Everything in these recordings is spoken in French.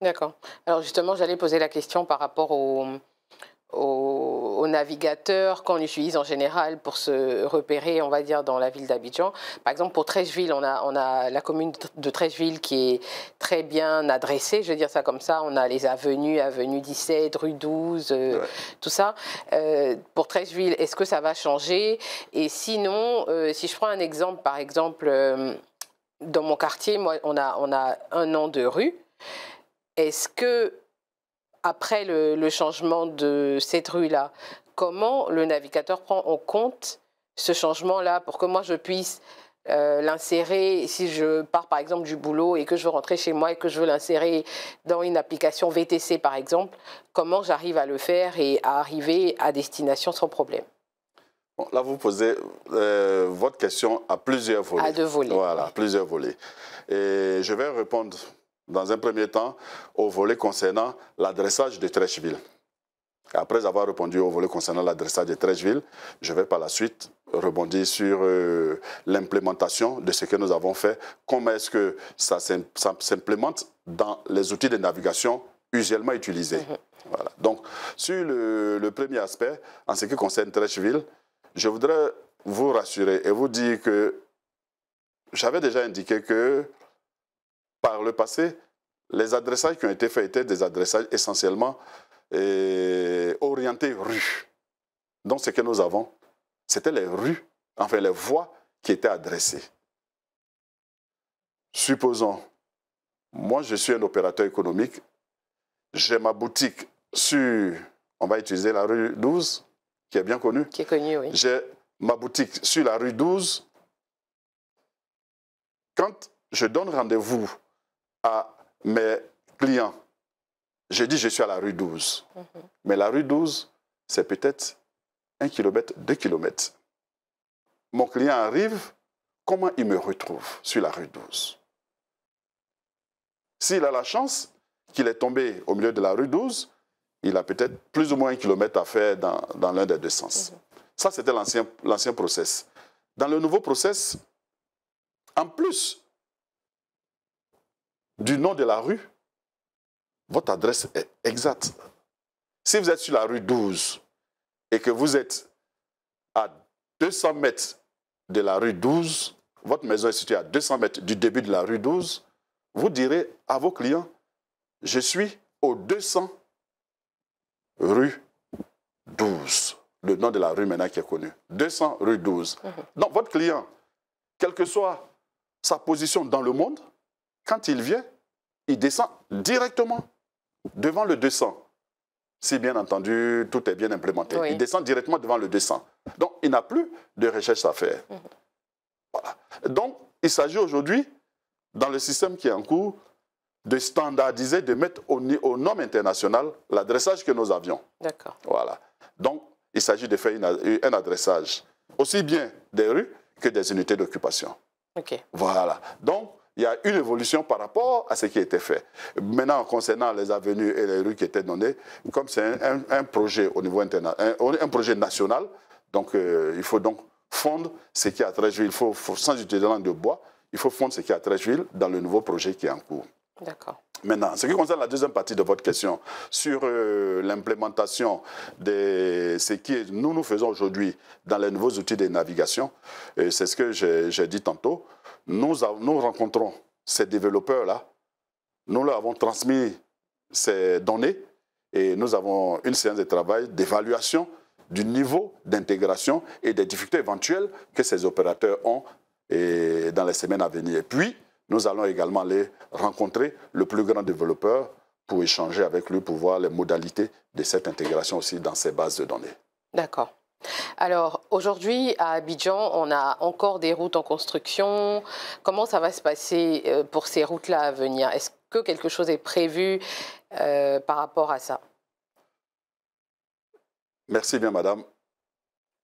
D'accord. Alors justement, j'allais poser la question par rapport aux navigateurs qu'on utilise en général pour se repérer, on va dire, dans la ville d'Abidjan. Par exemple, pour Trècheville, on a, on a la commune de Trècheville qui est très bien adressée, je veux dire ça comme ça. On a les avenues, avenue 17, rue 12, euh, tout ça. Euh, pour Trècheville, est-ce que ça va changer Et sinon, euh, si je prends un exemple, par exemple, dans mon quartier, moi, on a, on a un nom de rue. Est-ce que, après le, changement de cette rue-là, comment le navigateur prend en compte ce changement-là pour que moi je puisse euh, l'insérer si je pars par exemple du boulot et que je veux rentrer chez moi et que je veux l'insérer dans une application VTC par exemple, comment j'arrive à le faire et à arriver à destination sans problème Là, vous posez euh, votre question à plusieurs volets. À deux volets. Voilà, plusieurs volets. Et je vais répondre dans un premier temps, au volet concernant l'adressage de Trècheville. Après avoir répondu au volet concernant l'adressage de Trècheville, je vais par la suite rebondir sur euh, l'implémentation de ce que nous avons fait, comment est-ce que ça s'implémente dans les outils de navigation usuellement utilisés. Mm-hmm. Voilà. Donc, sur le, le, premier aspect, en ce qui concerne Trècheville, je voudrais vous rassurer et vous dire que j'avais déjà indiqué que par le passé, les adressages qui ont été faits étaient des adressages essentiellement eh, orientés rue. Donc ce que nous avons, c'était les rues, enfin les voies qui étaient adressées. Supposons, moi je suis un opérateur économique, j'ai ma boutique sur, on va utiliser la rue 12, qui est bien connue. Qui est connue, oui. J'ai ma boutique sur la rue 12. Quand je donne rendez-vous à mes clients, je dis je suis à la rue 12. Mhm. Mais la rue 12, c'est peut-être un kilomètre, deux kilomètres. Mon client arrive, comment il me retrouve sur la rue 12 S'il a la chance qu'il est tombé au milieu de la rue 12, il a peut-être plus ou moins un kilomètre à faire dans, dans l'un des deux sens. Mhm. Ça, c'était l'ancien process. Dans le nouveau process, en plus du nom de la rue, votre adresse est exacte. Si vous êtes sur la rue 12 et que vous êtes à 200 mètres de la rue 12, votre maison est située à 200 mètres du début de la rue 12, vous direz à vos clients, je suis au 200 rue 12. Le nom de la rue maintenant qui est connu. 200 rue 12. Mhm. Donc votre client, quelle que soit sa position dans le monde, quand il vient, il descend directement devant le 200. Si bien entendu, tout est bien implémenté. Il descend directement devant le 200. Donc, il n'a plus de recherche à faire. Mhm. Voilà. Donc, il s'agit aujourd'hui, dans le système qui est en cours, de standardiser, de mettre au, au nom international l'adressage que nous avions. D'accord. Voilà. Donc, il s'agit de faire un adressage aussi bien des rues que des unités d'occupation. OK. Voilà. Donc, il y a une évolution par rapport à ce qui a été fait. Maintenant, concernant les avenues et les rues qui étaient données, comme c'est un, projet au niveau un, un, projet national, donc euh, il faut donc fondre ce qui a très il faut, sans utiliser de bois, il faut fondre ce qui a très dans le nouveau projet qui est en cours. D'accord. Maintenant, ce qui concerne la deuxième partie de votre question sur euh, l'implémentation de ce que nous nous faisons aujourd'hui dans les nouveaux outils de navigation, euh, c'est ce que j'ai dit tantôt. Nous, nous rencontrons ces développeurs-là, nous leur avons transmis ces données et nous avons une séance de travail d'évaluation du niveau d'intégration et des difficultés éventuelles que ces opérateurs ont et dans les semaines à venir. puis, nous allons également les rencontrer le plus grand développeur pour échanger avec lui, pour voir les modalités de cette intégration aussi dans ses bases de données. D'accord. Alors aujourd'hui à Abidjan, on a encore des routes en construction. Comment ça va se passer euh, pour ces routes-là à venir Est-ce que quelque chose est prévu euh, par rapport à ça Merci bien, madame.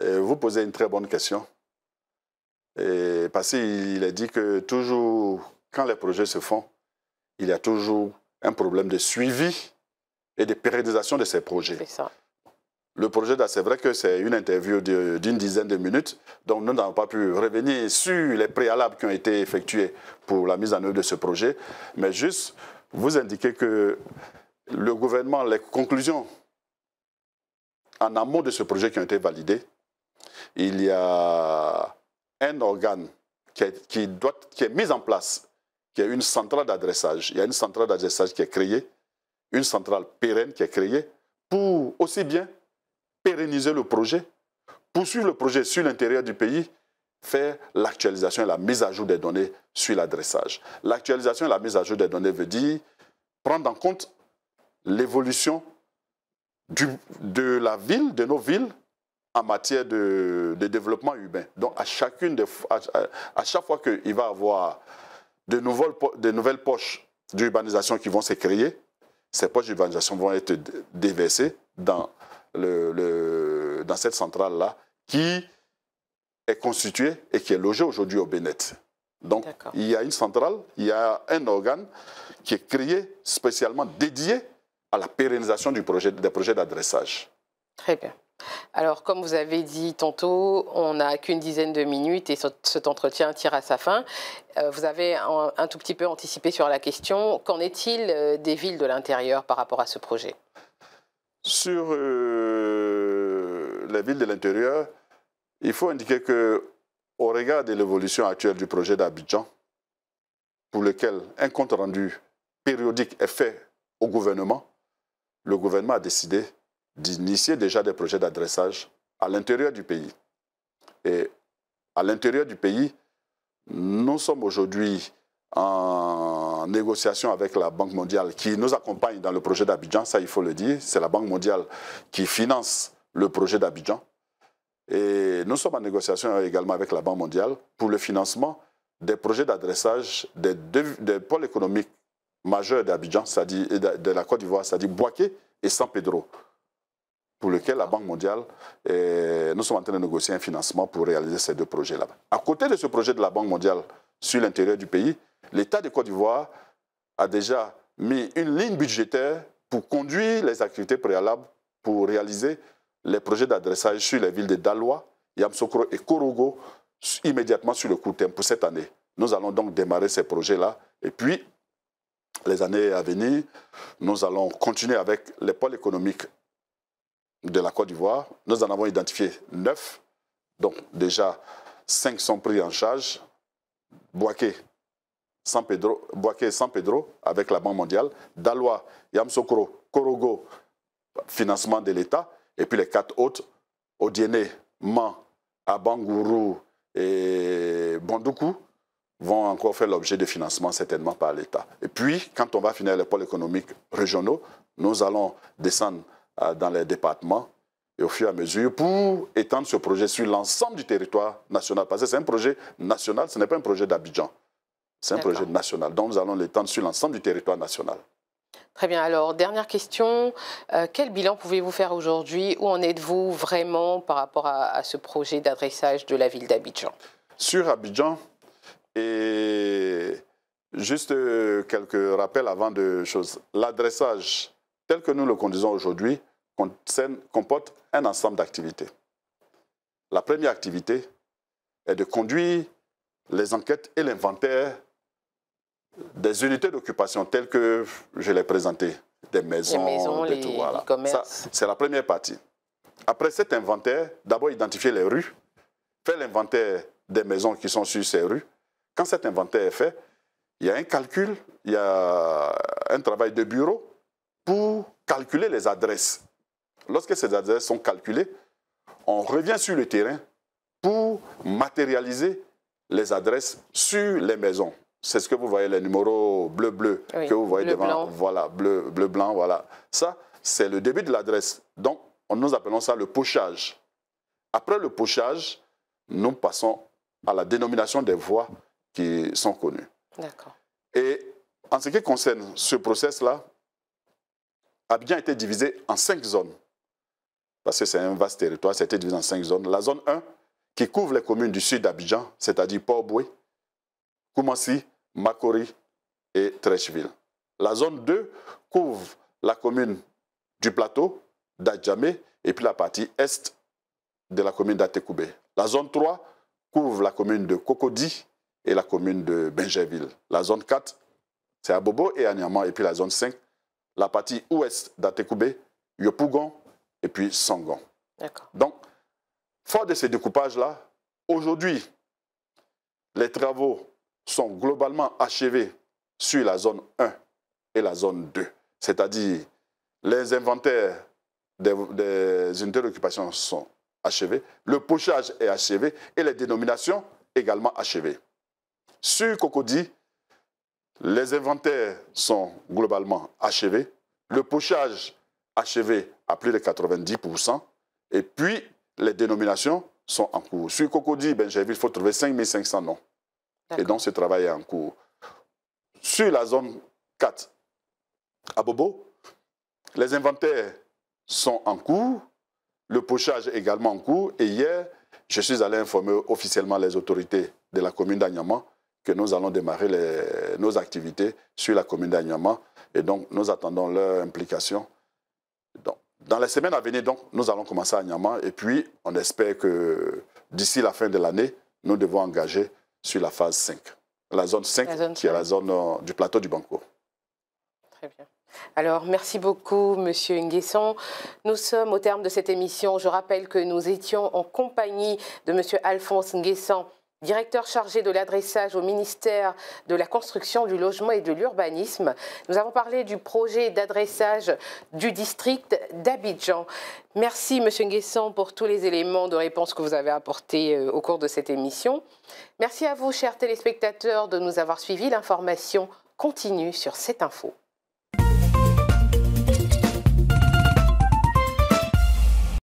vous posez une très bonne question. parce qu'il a dit que toujours, quand les projets se font, il y a toujours un problème de suivi et de périodisation de ces projets. C'est ça. Le projet, c'est vrai que c'est une interview d'une dizaine de minutes, donc nous n'avons pas pu revenir sur les préalables qui ont été effectués pour la mise en œuvre de ce projet, mais juste vous indiquer que le gouvernement, les conclusions en amont de ce projet qui ont été validées, il y a un organe qui est, qui est mis en place, qui est une centrale d'adressage. Il y a une centrale d'adressage qui est créée, une centrale pérenne qui est créée pour aussi bien pérenniser le projet, poursuivre le projet sur l'intérieur du pays, faire l'actualisation et la mise à jour des données sur l'adressage. L'actualisation et la mise à jour des données veut dire prendre en compte l'évolution de la ville, de nos villes, en matière de, développement urbain. Donc, à, chacune des, à, chaque fois qu'il va y avoir de nouvelles, de nouvelles poches d'urbanisation qui vont se créer, ces poches d'urbanisation vont être déversées dans le, dans cette centrale-là, qui est constituée et qui est logée aujourd'hui au Bénet. Donc, il y a une centrale, il y a un organe qui est créé spécialement dédié à la pérennisation du projet, des projets d'adressage. Très bien. Alors, comme vous avez dit tantôt, on n'a qu'une dizaine de minutes et cet entretien tire à sa fin. Euh, vous avez un tout petit peu anticipé sur la question. Qu'en est-il euh, des villes de l'intérieur par rapport à ce projet sur euh, les villes de l'intérieur, il faut indiquer que, au regard de l'évolution actuelle du projet d'Abidjan, pour lequel un compte rendu périodique est fait au gouvernement, le gouvernement a décidé d'initier déjà des projets d'adressage à l'intérieur du pays. Et à l'intérieur du pays, nous sommes aujourd'hui en négociation avec la Banque mondiale qui nous accompagne dans le projet d'Abidjan, ça il faut le dire, c'est la Banque mondiale qui finance le projet d'Abidjan. Et nous sommes en négociation également avec la Banque mondiale pour le financement des projets d'adressage des, pôles économiques majeurs d'Abidjan, c'est-à-dire de la Côte d'Ivoire, c'est-à-dire Boaké et San Pedro, pour lesquels la Banque mondiale, nous sommes en train de négocier un financement pour réaliser ces deux projets là À côté de ce projet de la Banque mondiale sur l'intérieur du pays, l'État de Côte d'Ivoire a déjà mis une ligne budgétaire pour conduire les activités préalables pour réaliser les projets d'adressage sur les villes de Daloa, Yamsokro et Korogo immédiatement sur le court terme pour cette année. Nous allons donc démarrer ces projets-là et puis les années à venir, nous allons continuer avec les pôles économiques de la Côte d'Ivoire. Nous en avons identifié neuf, donc déjà cinq sont pris en charge. Boaké, San Pedro, Boaké San Pedro avec la Banque mondiale, Daloa, Yamsokoro, Korogo, financement de l'État, et puis les quatre autres, Odiene, Man, Abangourou et Bondoukou vont encore faire l'objet de financement certainement par l'État. Et puis, quand on va finir les pôles économiques régionaux, nous allons descendre euh, dans les départements et au fur et à mesure pour étendre ce projet sur l'ensemble du territoire national. Parce que c'est un projet national, ce n'est pas un projet d'Abidjan. C'est un projet national. dont nous allons l'étendre sur l'ensemble du territoire national. Très bien. Alors, dernière question. Euh, quel bilan pouvez-vous faire aujourd'hui Où en êtes-vous vraiment par rapport à, à ce projet d'adressage de la ville d'Abidjan Sur Abidjan, et juste euh, quelques rappels avant de choses. L'adressage tel que nous le conduisons aujourd'hui comporte un ensemble d'activités. La première activité est de conduire les enquêtes et l'inventaire des unités d'occupation telles que je l'ai présentées, des maisons, les des C'est la première partie. Après cet inventaire, d'abord identifier les rues, faire l'inventaire des maisons qui sont sur ces rues. Quand cet inventaire est fait, il y a un calcul, il y a un travail de bureau pour calculer les adresses. Lorsque ces adresses sont calculées, on revient sur le terrain pour matérialiser les adresses sur les maisons c'est ce que vous voyez, les numéros bleu-bleu que vous voyez devant. Voilà, bleu-blanc, voilà. Ça, c'est le début de l'adresse. Donc, nous appelons ça le pochage. Après le pochage, nous passons à la dénomination des voies qui sont connues. D'accord. Et en ce qui concerne ce process-là, Abidjan a été divisé en cinq zones. Parce que c'est un vaste territoire, c'était divisé en cinq zones. La zone 1, qui couvre les communes du sud d'Abidjan, c'est-à-dire Port-Boué, Koumassi, Macori et Trècheville. La zone 2 couvre la commune du plateau d'Adjamé et puis la partie est de la commune d'Atekoubé. La zone 3 couvre la commune de Cocody et la commune de Benjerville. La zone 4, c'est Abobo et Aniaman. Et puis la zone 5, la partie ouest d'Atekoubé, Yopougon et puis Sangon. Donc, fort de ces découpages-là, aujourd'hui, les travaux sont globalement achevés sur la zone 1 et la zone 2, c'est-à-dire les inventaires des, unités d'occupation sont achevés, le pochage est achevé et les dénominations également achevées. Sur Cocody, les inventaires sont globalement achevés, le pochage achevé à plus de 90%, et puis les dénominations sont en cours. Sur Cocody, il faut trouver 5500 noms. Et donc, ce travail est en cours. Sur la zone 4, à Bobo, les inventaires sont en cours, le pochage également en cours. Et hier, je suis allé informer officiellement les autorités de la commune d'Agnama que nous allons démarrer nos activités sur la commune d'Agnama. Et donc, nous attendons leur implication. dans les semaines à venir, donc, nous allons commencer à Agnama. Et puis, on espère que d'ici la fin de l'année, nous devons engager sur la phase 5, la zone 5 qui est la zone euh, du plateau du Banco. Très bien. Alors, merci beaucoup, Monsieur Nguesson. Nous sommes au terme de cette émission. Je rappelle que nous étions en compagnie de Monsieur Alphonse Nguesson, directeur chargé de l'adressage au ministère de la Construction, du Logement et de l'Urbanisme. Nous avons parlé du projet d'adressage du district d'Abidjan. Merci, Monsieur Nguessan, pour tous les éléments de réponse que vous avez apportés euh, au cours de cette émission. Merci à vous, chers téléspectateurs, de nous avoir suivis. L'information continue sur cette info.